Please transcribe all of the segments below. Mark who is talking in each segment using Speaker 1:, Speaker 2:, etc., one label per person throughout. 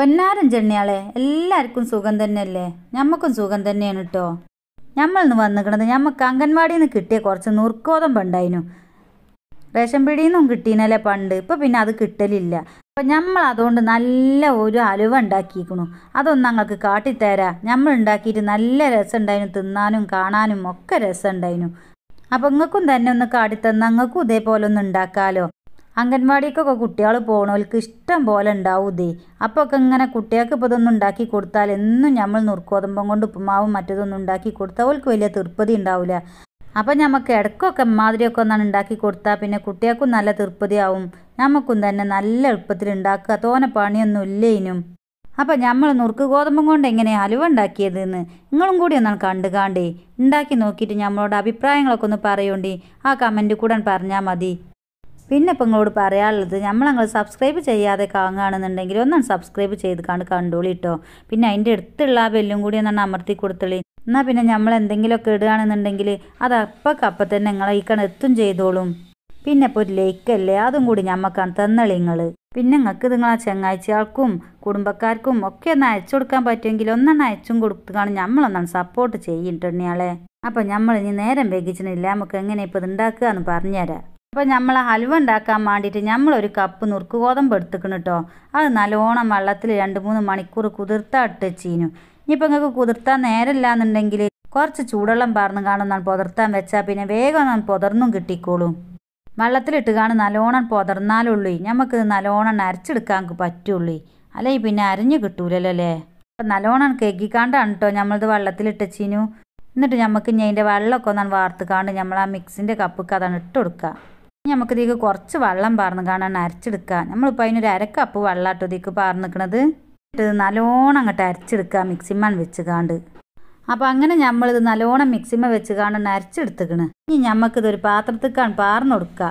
Speaker 1: പൊന്നാരൻ ചെണ്ണിയാളെ എല്ലാവർക്കും സുഖം തന്നെയല്ലേ ഞമ്മക്കും സുഖം തന്നെയാണ് കേട്ടോ നമ്മൾ ഇന്ന് വന്നിക്കണത് ഞമ്മക്ക് അംഗൻവാടിയിൽ നിന്ന് കിട്ടിയ കുറച്ച് പണ്ടായിനു റേഷൻ പിടിയിൽ കിട്ടീനല്ലേ പണ്ട് ഇപ്പം പിന്നെ അത് കിട്ടലില്ല അപ്പം നമ്മൾ അതുകൊണ്ട് നല്ല ഒരു അലുവ ഉണ്ടാക്കിയിരിക്കണു അതൊന്ന് ഞങ്ങൾക്ക് കാട്ടിത്തരാം നമ്മൾ ഉണ്ടാക്കിയിട്ട് നല്ല രസമുണ്ടായിരുന്നു തിന്നാനും കാണാനും ഒക്കെ രസമുണ്ടായിരുന്നു അപ്പം നിങ്ങൾക്കും തന്നെ ഒന്ന് കാട്ടിത്തന്ന് ഞങ്ങൾക്കും ഇതേപോലെ ഒന്ന് ഉണ്ടാക്കാമല്ലോ അംഗൻവാടിക്കൊക്കെ കുട്ടികൾ പോകണവർക്ക് ഇഷ്ടം പോലെ ഉണ്ടാവും ഇതേ അപ്പോൾ ഒക്കെ ഇങ്ങനെ കുട്ടികൾക്ക് ഇപ്പോൾ ഇതൊന്നും ഉണ്ടാക്കി കൊടുത്താൽ എന്നും നമ്മൾ നുറുക്കോതമ്പം കൊണ്ട് ഉപ്പുമാവും മറ്റതൊന്നും ഉണ്ടാക്കി കൊടുത്താൽ അവർക്ക് വലിയ തീർപ്പതി ഉണ്ടാവില്ല അപ്പം നമുക്ക് ഇടക്കൊക്കെ മാതിരിയൊക്കെ ഒന്നാണ് ഉണ്ടാക്കി കൊടുത്താൽ പിന്നെ കുട്ടികൾക്കും നല്ല ആവും നമുക്കും തന്നെ നല്ല എളുപ്പത്തിൽ ഉണ്ടാക്കുക തോനെ പണിയൊന്നും ഇല്ലേനും അപ്പം നമ്മൾ നുറുക്ക് ഗോതമ്പും കൊണ്ട് എങ്ങനെ അലുവ ഉണ്ടാക്കിയതെന്ന് നിങ്ങളും കൂടി ഒന്നാണ് കണ്ടു കാണ്ടേ ഉണ്ടാക്കി നോക്കിയിട്ട് നമ്മളോട് അഭിപ്രായങ്ങളൊക്കെ ഒന്ന് പറയണ്ടേ ആ കമൻറ്റ് കൂടെ പറഞ്ഞാൽ മതി പിന്നെ ഇപ്പം ഇങ്ങോട്ട് പറയാനുള്ളത് നമ്മളങ്ങൾ സബ്സ്ക്രൈബ് ചെയ്യാതെ കാണുകയാണെന്നുണ്ടെങ്കിൽ ഒന്നാണ് സബ്സ്ക്രൈബ് ചെയ്ത് കാണ് കണ്ടോളി കേട്ടോ പിന്നെ അതിൻ്റെ അടുത്തുള്ള ആ ബെല്ലും കൂടി ഒന്നാണ് അമർത്തി കൊടുത്തളി എന്നാൽ പിന്നെ നമ്മൾ എന്തെങ്കിലുമൊക്കെ ഇടുകയാണെന്നുണ്ടെങ്കിൽ അത് അപ്പക്കപ്പം തന്നെ നിങ്ങളെ ഈ എത്തും ചെയ്തോളും പിന്നെ ഇപ്പോൾ ഒരു ലേക്കല്ലേ അതും കൂടി ഞമ്മക്കാണ് തന്നളി നിങ്ങൾ പിന്നെ നിങ്ങൾക്ക് നിങ്ങൾ ആ ചങ്ങാഴ്ചകൾക്കും കുടുംബക്കാർക്കും ഒക്കെ ഒന്ന് അയച്ചു കൊടുക്കാൻ പറ്റുമെങ്കിൽ ഒന്നെണ്ണം അയച്ചും കൊടുത്തുകാണ് നമ്മളൊന്നാണ് സപ്പോർട്ട് ചെയ്യിട്ടുണ്ട് ഇയാളെ അപ്പം നമ്മൾ ഇനി നേരം വേഗിച്ചിട്ടില്ല നമുക്ക് എങ്ങനെ ഇപ്പോൾ ഇത് ഉണ്ടാക്കുക എന്ന് പറഞ്ഞുതരാം അപ്പോൾ നമ്മൾ ഹൽവ ഉണ്ടാക്കാൻ വേണ്ടിയിട്ട് നമ്മളൊരു കപ്പ് നുറുക്ക് ഗോതമ്പ് എടുത്തുക്കണം കേട്ടോ അത് നല്ലോണം വെള്ളത്തിൽ രണ്ട് മൂന്ന് മണിക്കൂർ കുതിർത്താ ഇട്ടുവെച്ചീനു ഇനിയിപ്പോൾ നിങ്ങൾക്ക് കുതിർത്താൻ നേരമില്ല എന്നുണ്ടെങ്കിൽ കുറച്ച് ചൂടുവെള്ളം പാർന്ന് കാണും നാൻ പുതർത്താൻ വെച്ചാൽ പിന്നെ വേഗം നാൻ പുതർന്നും കിട്ടിക്കോളും വെള്ളത്തിലിട്ട് കാണും നല്ലോണം പുതർന്നാലുള്ളൂ നമുക്ക് നല്ലോണം അരച്ചെടുക്കാൻ പറ്റുള്ളു അല്ലെങ്കിൽ പിന്നെ അരിഞ്ഞു കിട്ടൂലല്ലോ അല്ലേ നല്ലോണം കേക്കിക്കാണ്ടാണ് കേട്ടോ നമ്മളിത് വെള്ളത്തിലിട്ടച്ചിനു എന്നിട്ട് നമുക്ക് ഇനി അതിൻ്റെ വെള്ളമൊക്കെ ഒന്നാണ് വാർത്ത് കാണ്ട് നമ്മൾ ആ മിക്സിൻ്റെ കപ്പൊക്കെ അതാണ് ഇട്ട് കൊടുക്കുക ഇനി നമുക്കിതേക്ക് കുറച്ച് വെള്ളം പാർന്ന് കാണാൻ അരച്ചെടുക്കുക നമ്മളിപ്പോൾ അതിനൊരു അരക്കപ്പ് വെള്ളാട്ടോ ഇതേക്ക് പാർന്ന് നിൽക്കണത് എന്നിട്ട് നല്ലോണം അങ്ങോട്ട് അരച്ചെടുക്കുക മിക്സിമാൻ വെച്ച് കാണ്ട് അപ്പോൾ അങ്ങനെ നമ്മളിത് നല്ലോണം മിക്സിമ വെച്ച് കാണാൻ അരച്ചെടുത്തുക്കണ് ഇനി ഒരു പാത്രത്തിക്കാണ് പാർന്ന് കൊടുക്കുക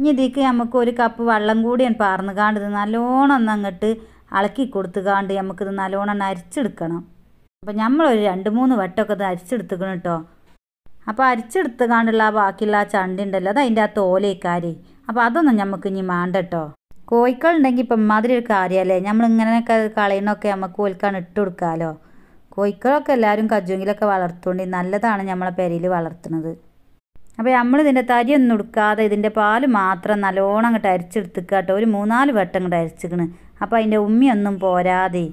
Speaker 1: ഇനി ഇതിക്ക് നമുക്ക് ഒരു കപ്പ് വെള്ളം കൂടിയാണ് പാർന്നു കാണ്ട് ഇത് നല്ലോണം ഒന്ന് അങ്ങോട്ട് ഇളക്കി കൊടുത്തു കാണ്ട് നമുക്കിത് നല്ലോണം അരച്ചെടുക്കണം അപ്പോൾ നമ്മളൊരു രണ്ട് മൂന്ന് വട്ടമൊക്കെ ഇത് അരിച്ചെടുത്തുക്കണം കേട്ടോ അപ്പോൾ അരിച്ചെടുത്ത് കാണുള്ള ബാക്കിയുള്ള ആ ചണ്ടുണ്ടല്ലോ അത് അതിൻ്റെ ആ തോലേക്കാരി അപ്പോൾ അതൊന്നും നമുക്ക് ഇനി വേണ്ട കേട്ടോ കോഴിക്കളുണ്ടെങ്കിൽ ഇപ്പം മാതിരി ഒരു കാര്യമല്ലേ ഇങ്ങനെയൊക്കെ കളയണമൊക്കെ നമുക്ക് ഓൽക്കാണ് ഇട്ട് കൊടുക്കാമല്ലോ കോഴിക്കളൊക്കെ എല്ലാവരും കജ്ജുങ്കിലൊക്കെ വളർത്തുകൊണ്ട് നല്ലതാണ് നമ്മളെ പെരയിൽ വളർത്തുന്നത് അപ്പോൾ നമ്മൾ ഇതിൻ്റെ തരിയൊന്നും എടുക്കാതെ ഇതിൻ്റെ പാല് മാത്രം നല്ലോണം അങ്ങോട്ട് അരിച്ചെടുത്തിക്കുക കേട്ടോ ഒരു മൂന്നാല് വട്ടം അങ്ങോട്ട് അരിച്ചിക്കണ് അപ്പോൾ അതിൻ്റെ ഉമ്മിയൊന്നും പോരാതെ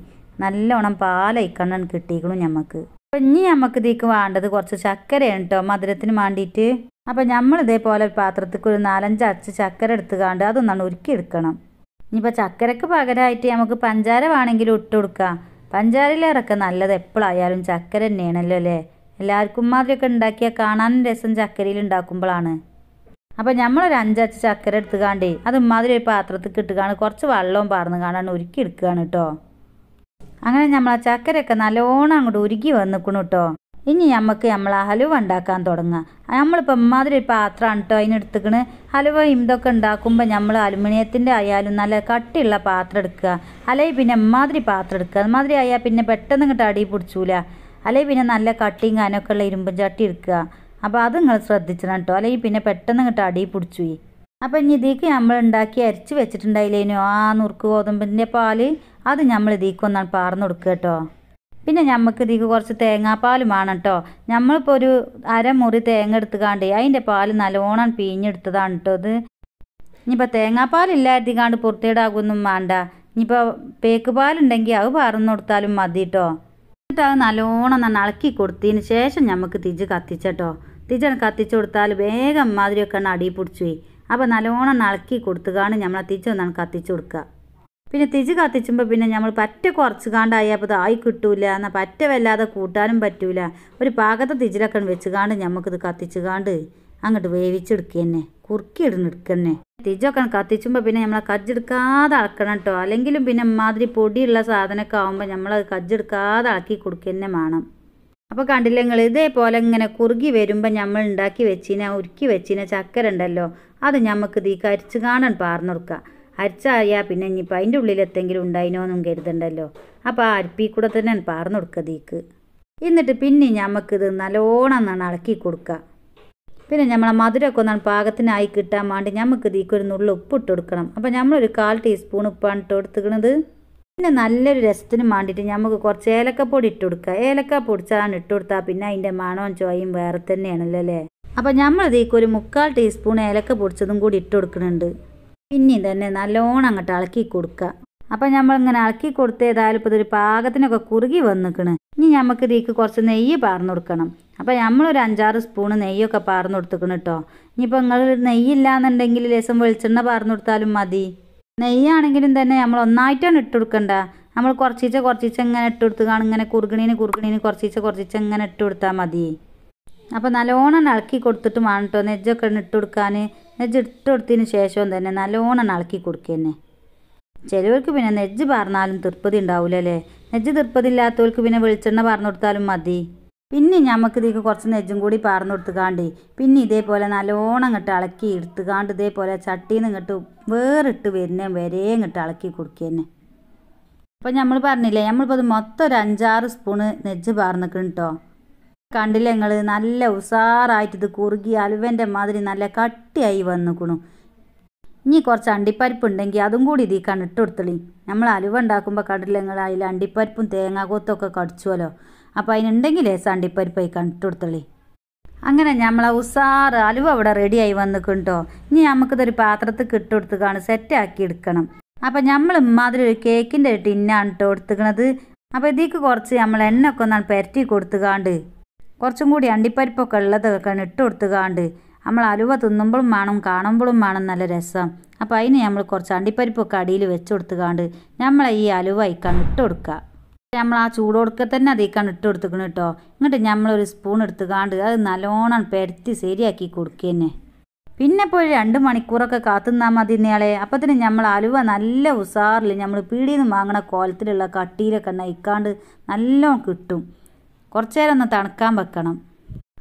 Speaker 1: നല്ലോണം കണ്ണൻ കിട്ടിക്കണം നമുക്ക് അപ്പം ഇനി നമുക്ക് ഇതിലേക്ക് വേണ്ടത് കുറച്ച് ചക്കരയാണ് കേട്ടോ മധുരത്തിന് വേണ്ടിയിട്ട് അപ്പം നമ്മൾ ഇതേപോലെ ഒരു പാത്രത്തേക്ക് ഒരു നാലഞ്ച് അച്ച് ചക്കര എടുത്ത് കാണ്ട് അതൊന്നാണ് ഉരുക്കി എടുക്കണം ഇനിയിപ്പോൾ ചക്കരക്ക് പകരമായിട്ട് നമുക്ക് പഞ്ചാര വേണമെങ്കിലും ഇട്ട് കൊടുക്കാം പഞ്ചാരയിലേറൊക്കെ നല്ലത് എപ്പോഴായാലും ചക്കര തന്നെയാണല്ലോ അല്ലേ എല്ലാവർക്കും മാതിരിയൊക്കെ ഉണ്ടാക്കിയാൽ കാണാനും രസം ചക്കരയിൽ ഉണ്ടാക്കുമ്പോഴാണ് അപ്പോൾ നമ്മളൊരു അഞ്ചച്ച് ചക്കര എടുത്തുകാണ്ടേ അത് ഇമാതിരി ഒരു പാത്രത്തിൽ കിട്ടുകയാണ് കുറച്ച് വെള്ളവും പാർന്നു കാണാൻ ഒരുക്കി എടുക്കുകയാണ് കേട്ടോ അങ്ങനെ നമ്മളെ ചക്കരയൊക്കെ നല്ലോണം അങ്ങോട്ട് ഉരുകി വന്നിക്കണു കേട്ടോ ഇനി നമുക്ക് നമ്മൾ ഹലുവ ഉണ്ടാക്കാൻ തുടങ്ങാം നമ്മളിപ്പോൾ ഇമാതിരി പാത്രമാണ് കേട്ടോ അതിനെടുത്തുക്കണ് ഹലുവ ഇതൊക്കെ ഉണ്ടാക്കുമ്പോൾ നമ്മൾ അലുമിനിയത്തിൻ്റെ ആയാലും നല്ല കട്ടിയുള്ള പാത്രം എടുക്കുക അല്ലെങ്കിൽ പിന്നെ ഇമാതിരി പാത്രം എടുക്കുക അതുമാതിരി ആയാൽ പിന്നെ പെട്ടെന്ന് ഇങ്ങോട്ട് അടി പിടിച്ചൂല അല്ലെങ്കിൽ പിന്നെ നല്ല കട്ടിയും കാനൊക്കെ ഉള്ള ഇരുമ്പും ചട്ടി എടുക്കുക അപ്പോൾ അത് നിങ്ങൾ ശ്രദ്ധിച്ചണം കേട്ടോ അല്ലെങ്കിൽ പിന്നെ പെട്ടെന്ന് ഇങ്ങോട്ട് അടി പിടിച്ചു അപ്പോൾ ഇനി ഇതിലേക്ക് നമ്മൾ ഉണ്ടാക്കി അരച്ച് വെച്ചിട്ടുണ്ടായില്ലേനോ ആ നുറുക്ക് ഗോതമ്പിൻ്റെ പാല് അത് നമ്മൾ ഇതിലേക്ക് ഒന്നാണ് പാർന്നു കൊടുക്കുക കേട്ടോ പിന്നെ നമുക്ക് ഇതിക്ക് കുറച്ച് തേങ്ങാപ്പാലും വേണം കേട്ടോ നമ്മളിപ്പോൾ ഒരു അരമുറി തേങ്ങ എടുത്തുകാണ്ട് അതിൻ്റെ പാല് നല്ലോണം പിഴിഞ്ഞെടുത്തതാണ് കേട്ടോ അത് ഇനിയിപ്പോൾ തേങ്ങാപ്പാലില്ലായിരുത്തിക്കാണ്ട് പുറത്തേടാകൊന്നും വേണ്ട ഇനിയിപ്പോൾ പേക്ക് പാലുണ്ടെങ്കിൽ അത് പറന്നു കൊടുത്താലും മതി കേട്ടോ എന്നിട്ട് അത് നല്ലോണം നളക്കി കൊടുത്തതിന് ശേഷം നമുക്ക് തിജ് കത്തിച്ചട്ടോ തിജ് കത്തിച്ചു കൊടുത്താൽ വേഗം മാതിരിയൊക്കെ അടി പിടിച്ചു പോയി അപ്പോൾ നല്ലോണം നളക്കി കൊടുത്തുകാണ് നമ്മൾ തിരിച്ച് ഒന്നാണ് കത്തിച്ചു കൊടുക്കുക പിന്നെ തിരിച്ച് കത്തിച്ചുമ്പോൾ പിന്നെ നമ്മൾ പറ്റ കുറച്ച് അപ്പോൾ ഇതായി കിട്ടൂല എന്നാൽ പറ്റ വല്ലാതെ കൂട്ടാനും പറ്റൂല ഒരു പാകത്തെ തിരിച്ചിലൊക്കെ വെച്ച് കാണ്ട് നമുക്കിത് കത്തിച്ച് കാണ്ട് അങ്ങോട്ട് വേവിച്ചെടുക്കുക തന്നെ കുറുക്കിയിടുന്നെടുക്കുക തന്നെ തിരിച്ചൊക്കെ കത്തിച്ചുമ്പോൾ പിന്നെ നമ്മളെ കജ്ജെടുക്കാതെ അളക്കണം കേട്ടോ അല്ലെങ്കിലും പിന്നെ മാതിരി പൊടിയുള്ള സാധനമൊക്കെ ആകുമ്പോൾ നമ്മളത് കജ്ജെടുക്കാതെ അളക്കി കൊടുക്കുക തന്നെ വേണം അപ്പോൾ കണ്ടില്ല നിങ്ങൾ ഇതേപോലെ ഇങ്ങനെ കുറുകി വരുമ്പോൾ നമ്മൾ ഉണ്ടാക്കി വെച്ചിന് ഉരുക്കി വെച്ചിന് ചക്കര ഉണ്ടല്ലോ അത് നമുക്ക് ഇതിക്ക് അരിച്ച് കാണാൻ പാർന്നു കൊടുക്കുക അരിച്ചായാൽ പിന്നെ ഇനിയിപ്പോൾ അതിൻ്റെ ഉള്ളിൽ എന്തെങ്കിലും ഉണ്ടായിനോന്നും കരുതണ്ടല്ലോ അപ്പോൾ ആ അരിപ്പി കൂടെ തന്നെ പാർന്നു കൊടുക്കുക ഇതിക്ക് എന്നിട്ട് പിന്നെ നമുക്കിത് നല്ലോണം എന്നാണ് അളക്കി കൊടുക്കുക പിന്നെ നമ്മളെ മധുരമൊക്കെ ഒന്നാണ് പാകത്തിനായി കിട്ടാൻ വേണ്ടി നമുക്ക് ഇതിക്ക് ഒരു നുള്ളിൽ ഉപ്പ് കൊടുക്കണം അപ്പോൾ നമ്മളൊരു കാൽ ടീസ്പൂൺ ഉപ്പാണ് ഇട്ട് കൊടുത്തുക്കണത് പിന്നെ നല്ലൊരു രസത്തിന് വേണ്ടിയിട്ട് നമുക്ക് കുറച്ച് ഏലക്കപ്പൊടി ഇട്ട് കൊടുക്കുക ഏലക്ക പൊടിച്ചാണ് ഇട്ട് കൊടുത്താൽ പിന്നെ അതിൻ്റെ മണവും ചോയും വേറെ തന്നെയാണല്ലോ അല്ലേ അപ്പോൾ നമ്മൾ ഇതിലേക്ക് ഒരു മുക്കാൽ ടീസ്പൂൺ ഏലക്ക പൊടിച്ചതും കൂടി ഇട്ട് കൊടുക്കുന്നുണ്ട് പിന്നെ തന്നെ നല്ലോണം അങ്ങോട്ട് ഇളക്കി കൊടുക്കുക അപ്പം നമ്മളിങ്ങനെ ഇളക്കി കൊടുത്ത് ഏതായാലും ഇപ്പോൾ ഇതൊരു പാകത്തിനൊക്കെ കുറുകി വന്നിക്കണ് ഇനി നമുക്ക് ഇതിലേക്ക് കുറച്ച് നെയ്യ് പാർന്നു കൊടുക്കണം അപ്പോൾ നമ്മളൊരു അഞ്ചാറ് സ്പൂണ് നെയ്യൊക്കെ പാർന്നു കൊടുത്തിക്കണം കേട്ടോ ഇനിയിപ്പോൾ നിങ്ങൾ നെയ്യില്ലാന്നുണ്ടെങ്കിൽ എന്നുണ്ടെങ്കിൽ ലേശം വെളിച്ചെണ്ണ പാർന്നു കൊടുത്താലും മതി നെയ്യാണെങ്കിലും തന്നെ നമ്മൾ ഒന്നായിട്ടാണ് ഇട്ട് കൊടുക്കണ്ട നമ്മൾ കുറച്ചിച്ച കുറച്ചിച്ച ഇങ്ങനെ ഇട്ട് കൊടുത്തുകാണ് ഇങ്ങനെ കുറുകണീന് കുറുകണീന് കുറച്ചിച്ച കുറച്ചിച്ച ഇങ്ങനെ ഇട്ട് കൊടുത്താൽ മതി അപ്പോൾ നല്ലോണം ഇളക്കി കൊടുത്തിട്ട് വേണം കേട്ടോ നെജ്ജൊക്കെ ഇട്ട് കൊടുക്കാൻ നെജ്ജ് ഇട്ട് കൊടുത്തതിന് ശേഷം തന്നെ നല്ലോണം ഇളക്കി കൊടുക്കുക ചിലവർക്ക് പിന്നെ നെജ്ജ് പറഞ്ഞാലും തിർപ്പതി ഉണ്ടാവില്ല നെജ്ജ് നെജ്ജ് ഇല്ലാത്തവർക്ക് പിന്നെ വെളിച്ചെണ്ണ പറഞ്ഞു കൊടുത്താലും മതി പിന്നെ ഞമ്മക്ക് ഇതിക്ക് കുറച്ച് നെജ്ജും കൂടി പാർന്നു കൊടുത്തുകാണ്ട് പിന്നെ ഇതേപോലെ നല്ലോണം ഇങ്ങോട്ട് ഇളക്കി എടുത്തുകാണ്ട് ഇതേപോലെ ചട്ടിന്ന് ഇങ്ങോട്ട് വേറിട്ട് വരുന്ന വരെ ഇങ്ങോട്ട് ഇളക്കി കൊടുക്കുക തന്നെ അപ്പം നമ്മൾ പറഞ്ഞില്ലേ നമ്മളിപ്പോൾ അത് മൊത്തം ഒരു അഞ്ചാറ് സ്പൂണ് നെജ്ജ് പാർന്നിക്കണം കേട്ടോ കണ്ടില്ല നിങ്ങൾ നല്ല ഉസാറായിട്ട് ഇത് കുറുകി അലുവൻ്റെ മാതിരി നല്ല കട്ടിയായി വന്നിക്കണു ഇനി കുറച്ച് അണ്ടിപ്പരിപ്പ് ഉണ്ടെങ്കിൽ അതും കൂടി ഇതീ ഇട്ട് കൊടുത്തളി നമ്മൾ അലുവ ഉണ്ടാക്കുമ്പോൾ കണ്ടില്ല നിങ്ങൾ അതിൽ അണ്ടിപ്പരിപ്പും തേങ്ങാകൊത്തൊക്കെ കടിച്ചുവല്ലോ അപ്പോൾ അതിനുണ്ടെങ്കിൽ സണ്ടിപ്പരിപ്പായി കണ്ടിട്ടുടുത്തുള്ളി അങ്ങനെ നമ്മളെ ഉസാറ് അലുവ അവിടെ റെഡിയായി വന്നിക്കുണ്ടോ ഇനി നമുക്കിതൊരു പാത്രത്തിൽ കിട്ടുകൊടുത്ത് സെറ്റ് സെറ്റാക്കി എടുക്കണം അപ്പം നമ്മൾ ഇമാതിരി ഒരു കേക്കിൻ്റെ ഒരു ടിന്നാണ് കേട്ടോ എടുത്തുക്കണത് അപ്പോൾ ഇതിക്ക് കുറച്ച് നമ്മൾ എണ്ണ ഒക്കെ ഒന്നാണ് പെരറ്റി കൊടുത്തുകാണ്ട് കുറച്ചും കൂടി അണ്ടിപ്പരിപ്പൊക്കെ ഉള്ളതൊക്കെ ഇട്ട് കൊടുത്തുകാണ്ട് നമ്മൾ അലുവ തിന്നുമ്പോഴും വേണം കാണുമ്പോഴും വേണം നല്ല രസം അപ്പോൾ അതിന് നമ്മൾ കുറച്ച് അണ്ടിപ്പരിപ്പൊക്കെ അടിയിൽ വെച്ച് കൊടുത്തുകാണ്ട് നമ്മളെ ഈ അലുവ ഇക്കാണ് ഇട്ട് കൊടുക്കുക നമ്മൾ ആ ചൂടോടൊക്കെ തന്നെ അതേക്കാണ് ഇട്ട് കൊടുത്തുക്കണം കേട്ടോ എന്നിട്ട് നമ്മളൊരു സ്പൂൺ എടുത്തുകാണ്ട് അത് നല്ലോണം പെരത്തി ശരിയാക്കി കൊടുക്കുക പിന്നെ ഇപ്പോൾ രണ്ട് മണിക്കൂറൊക്കെ കാത്തുനിന്നാൽ മതി ഇന്നയാളെ അപ്പത്തിന് നമ്മൾ അലുവ നല്ല ഉസാറിൽ നമ്മൾ പീടിയിൽ നിന്ന് വാങ്ങണ കോലത്തിലുള്ള കട്ടിയിലൊക്കെ നയിക്കാണ്ട് നല്ലോണം കിട്ടും കുറച്ചു നേരം ഒന്ന് തണുക്കാൻ വെക്കണം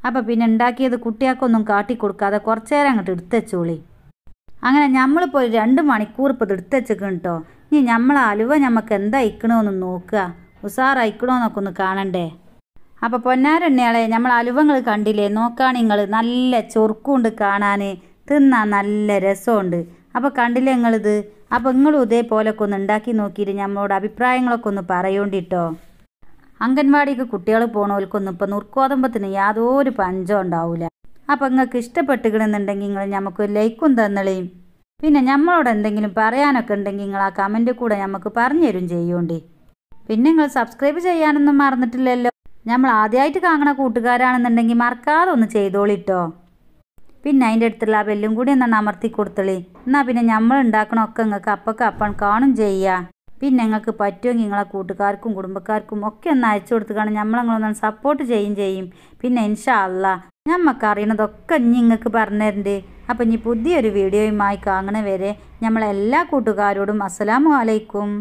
Speaker 1: അപ്പം പിന്നെ ഉണ്ടാക്കിയത് കുട്ടികൾക്കൊന്നും കാട്ടി കൊടുക്കാതെ കുറച്ചേരം നേരം അങ്ങോട്ട് വെച്ചോളി അങ്ങനെ നമ്മളിപ്പോൾ പോയി രണ്ട് മണിക്കൂർ ഇപ്പോൾ എടുത്തുവെച്ചിക്കണം കേട്ടോ ഇനി നമ്മൾ അലുവ നമുക്ക് എന്താ ഇക്കണമെന്ന് നോക്കുക ഉസാറായിക്കണോ ഇക്കണോ നോക്കൊന്ന് കാണണ്ടേ അപ്പൊ പൊന്നാരണ്ണയാളെ നമ്മൾ അലുവങ്ങൾ കണ്ടില്ലേ നോക്കാണിങ്ങൾ നല്ല ചൊറുക്കുണ്ട് കാണാൻ തിന്നാൻ നല്ല രസമുണ്ട് അപ്പൊ കണ്ടില്ലേ നിങ്ങളിത് അപ്പൊ നിങ്ങളും ഇതേപോലൊക്കെ ഒന്ന് ഉണ്ടാക്കി നോക്കിയിട്ട് നമ്മളോട് അഭിപ്രായങ്ങളൊക്കെ ഒന്ന് പറയണ്ടിട്ടോ അംഗൻവാടിക്ക് കുട്ടികൾ പോണവർക്കൊന്നും ഇപ്പൊ നുർക്കോതമ്പത്തിന് യാതൊരു പഞ്ചം ഉണ്ടാവൂല അപ്പൊ നിങ്ങൾക്ക് ഇഷ്ടപ്പെട്ടുകണമെന്നുണ്ടെങ്കിൽ നിങ്ങൾ നമുക്ക് ലൈക്കും തന്നളേയും പിന്നെ നമ്മളോട് എന്തെങ്കിലും പറയാനൊക്കെ ഉണ്ടെങ്കിൽ നിങ്ങൾ ആ കമൻറ്റ് കൂടെ നമുക്ക് പറഞ്ഞു തരും ചെയ്യോണ്ടേ പിന്നെ നിങ്ങൾ സബ്സ്ക്രൈബ് ചെയ്യാനൊന്നും മറന്നിട്ടില്ലല്ലോ നമ്മൾ ആദ്യമായിട്ട് കാണുന്ന കൂട്ടുകാരാണെന്നുണ്ടെങ്കിൽ മറക്കാതെ ഒന്ന് ചെയ്തോളിട്ടോ പിന്നെ അതിൻ്റെ അടുത്തുള്ള ആ ബെല്ലും കൂടി എന്നാണ് അമർത്തി കൊടുത്തളി എന്നാൽ പിന്നെ നമ്മൾ ഉണ്ടാക്കണ ഒക്കെ നിങ്ങൾക്ക് അപ്പൊക്കെ അപ്പം കാണും ചെയ്യുക പിന്നെ നിങ്ങൾക്ക് പറ്റുമെങ്കിൽ നിങ്ങളെ കൂട്ടുകാർക്കും കുടുംബക്കാർക്കും ഒക്കെ ഒന്ന് അയച്ചു കൊടുത്തുകാണ് നമ്മളങ്ങളൊന്നും സപ്പോർട്ട് ചെയ്യും ചെയ്യും പിന്നെ ഇൻഷാ അല്ല നമുക്ക് അറിയണതൊക്കെ ഇനി നിങ്ങൾക്ക് പറഞ്ഞുതരുന്നുണ്ട് അപ്പം ഇനി പുതിയൊരു വീഡിയോയുമായി കാണുന്നവരെ നമ്മളെല്ലാ കൂട്ടുകാരോടും അസ്സലാമു അലൈക്കും